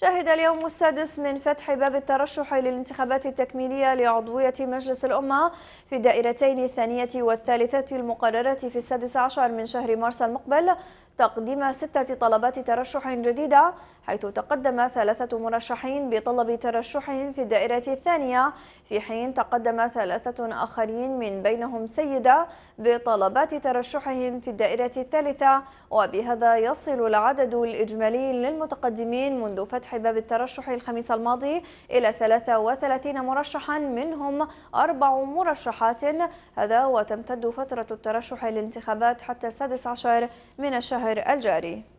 شهد اليوم السادس من فتح باب الترشح للانتخابات التكميلية لعضوية مجلس الأمة في الدائرتين الثانية والثالثة المقررة في السادس عشر من شهر مارس المقبل تقديم ستة طلبات ترشح جديدة حيث تقدم ثلاثة مرشحين بطلب ترشح في الدائرة الثانية في حين تقدم ثلاثة آخرين من بينهم سيدة بطلبات ترشحهم في الدائرة الثالثة وبهذا يصل العدد الإجمالي للمتقدمين منذ فتح فتح باب الترشح الخميس الماضي إلى 33 مرشحا منهم أربع مرشحات هذا وتمتد فترة الترشح للانتخابات حتى 16 من الشهر الجاري